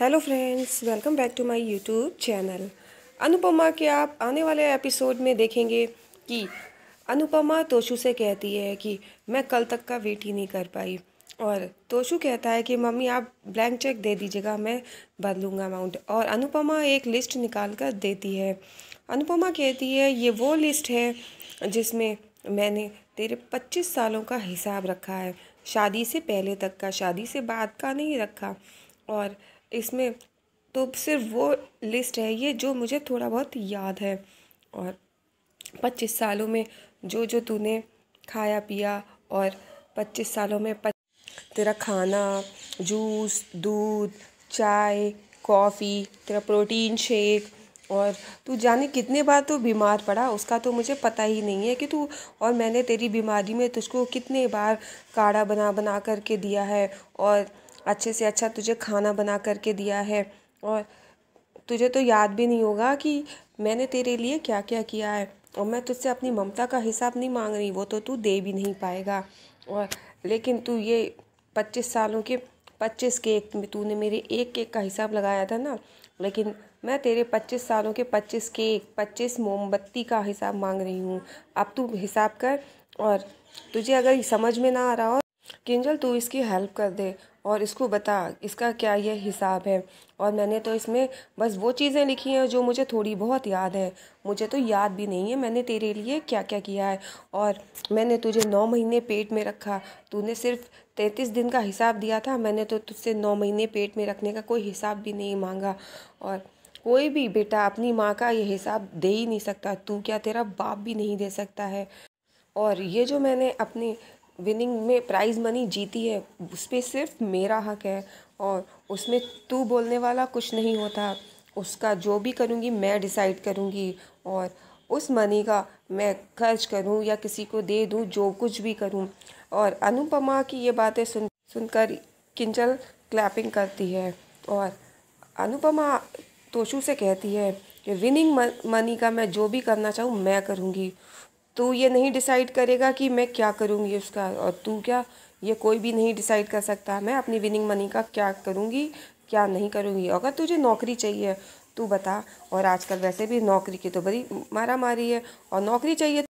hello friends welcome back to my YouTube channel Anupama के आप आने वाले एपिसोड में देखेंगे कि अनुपमा तोशु से कहती है कि मैं कल तक का वेट ही नहीं कर पाई और तोशु कहता है कि मम्मी आप ब्लैंक चेक दे दीजिएगा मैं बदलूँगा अमाउंट और अनुपमा एक लिस्ट निकाल कर देती है अनुपमा कहती है ये वो लिस्ट है जिसमें मैंने तेरे पच्चीस सालों का हिसाब रखा है शादी से पहले तक का शादी से बाद का नहीं रखा और इसमें तो सिर्फ वो लिस्ट है ये जो मुझे थोड़ा बहुत याद है और पच्चीस सालों में जो जो तूने खाया पिया और पच्चीस सालों में पच... तेरा खाना जूस दूध चाय कॉफ़ी तेरा प्रोटीन शेक और तू जाने कितने बार तो बीमार पड़ा उसका तो मुझे पता ही नहीं है कि तू और मैंने तेरी बीमारी में तुझको कितने बार काढ़ा बना बना करके दिया है और अच्छे से अच्छा तुझे खाना बना करके दिया है और तुझे तो याद भी नहीं होगा कि मैंने तेरे लिए क्या क्या किया है और मैं तुझसे अपनी ममता का हिसाब नहीं मांग रही वो तो तू दे भी नहीं पाएगा और लेकिन तू ये पच्चीस सालों के पच्चीस केक में तूने मेरे एक केक का हिसाब लगाया था ना लेकिन मैं तेरे पच्चीस सालों के पच्चीस केक पच्चीस मोमबत्ती का हिसाब मांग रही हूँ अब तू हिसाब कर और तुझे अगर समझ में ना आ रहा हो किंजल तू इसकी हेल्प कर दे और इसको बता इसका क्या ये हिसाब है और मैंने तो इसमें बस वो चीज़ें लिखी हैं जो मुझे थोड़ी बहुत याद है मुझे तो याद भी नहीं है मैंने तेरे लिए क्या क्या किया है और मैंने तुझे नौ महीने पेट में रखा तूने सिर्फ तैंतीस दिन का हिसाब दिया था मैंने तो तुझसे नौ महीने पेट में रखने का कोई हिसाब भी नहीं मांगा और कोई भी बेटा अपनी माँ का ये हिसाब दे ही नहीं सकता तू क्या तेरा बाप भी नहीं दे सकता है और ये जो मैंने अपनी विनिंग में प्राइज़ मनी जीती है उस पर सिर्फ मेरा हक है और उसमें तू बोलने वाला कुछ नहीं होता उसका जो भी करूँगी मैं डिसाइड करूँगी और उस मनी का मैं खर्च करूँ या किसी को दे दूँ जो कुछ भी करूँ और अनुपमा की ये बातें सुन सुनकर किंचल क्लैपिंग करती है और अनुपमा तोशु से कहती है कि विनिंग मनी का मैं जो भी करना चाहूँ मैं करूँगी तू ये नहीं डिसाइड करेगा कि मैं क्या करूँगी उसका और तू क्या ये कोई भी नहीं डिसाइड कर सकता मैं अपनी विनिंग मनी का क्या करूँगी क्या नहीं करूँगी अगर तुझे नौकरी चाहिए तू बता और आजकल वैसे भी नौकरी की तो बड़ी मारा मारी है और नौकरी चाहिए